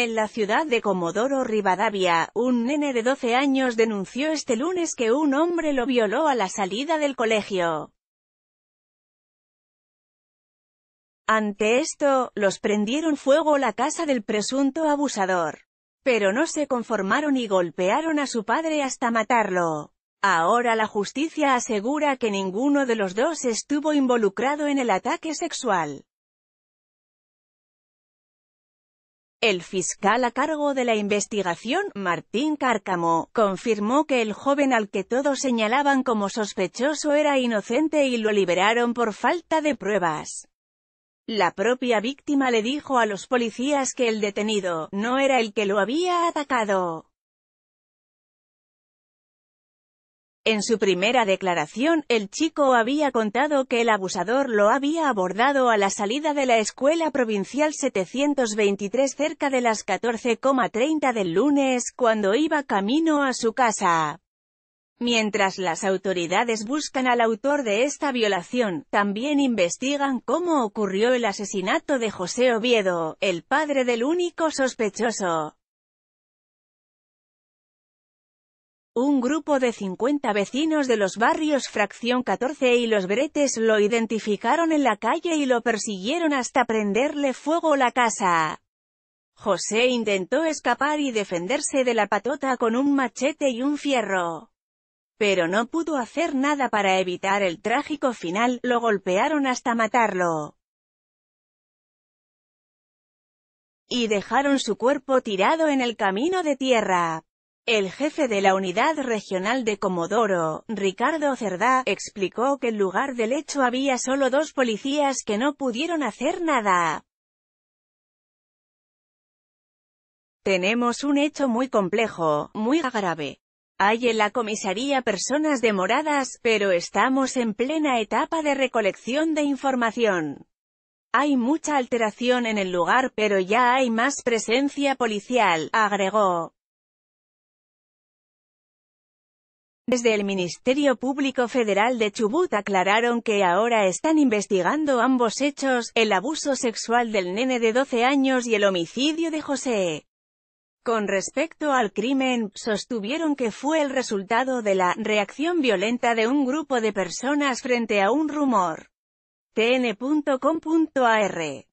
En la ciudad de Comodoro Rivadavia, un nene de 12 años denunció este lunes que un hombre lo violó a la salida del colegio. Ante esto, los prendieron fuego la casa del presunto abusador. Pero no se conformaron y golpearon a su padre hasta matarlo. Ahora la justicia asegura que ninguno de los dos estuvo involucrado en el ataque sexual. El fiscal a cargo de la investigación, Martín Cárcamo, confirmó que el joven al que todos señalaban como sospechoso era inocente y lo liberaron por falta de pruebas. La propia víctima le dijo a los policías que el detenido no era el que lo había atacado. En su primera declaración, el chico había contado que el abusador lo había abordado a la salida de la Escuela Provincial 723 cerca de las 14.30 del lunes, cuando iba camino a su casa. Mientras las autoridades buscan al autor de esta violación, también investigan cómo ocurrió el asesinato de José Oviedo, el padre del único sospechoso. Un grupo de 50 vecinos de los barrios Fracción 14 y Los Bretes lo identificaron en la calle y lo persiguieron hasta prenderle fuego la casa. José intentó escapar y defenderse de la patota con un machete y un fierro. Pero no pudo hacer nada para evitar el trágico final, lo golpearon hasta matarlo. Y dejaron su cuerpo tirado en el camino de tierra. El jefe de la unidad regional de Comodoro, Ricardo Cerdá, explicó que en lugar del hecho había solo dos policías que no pudieron hacer nada. Tenemos un hecho muy complejo, muy grave. Hay en la comisaría personas demoradas, pero estamos en plena etapa de recolección de información. Hay mucha alteración en el lugar, pero ya hay más presencia policial, agregó. Desde el Ministerio Público Federal de Chubut aclararon que ahora están investigando ambos hechos, el abuso sexual del nene de 12 años y el homicidio de José. Con respecto al crimen, sostuvieron que fue el resultado de la «reacción violenta de un grupo de personas frente a un rumor». tn.com.ar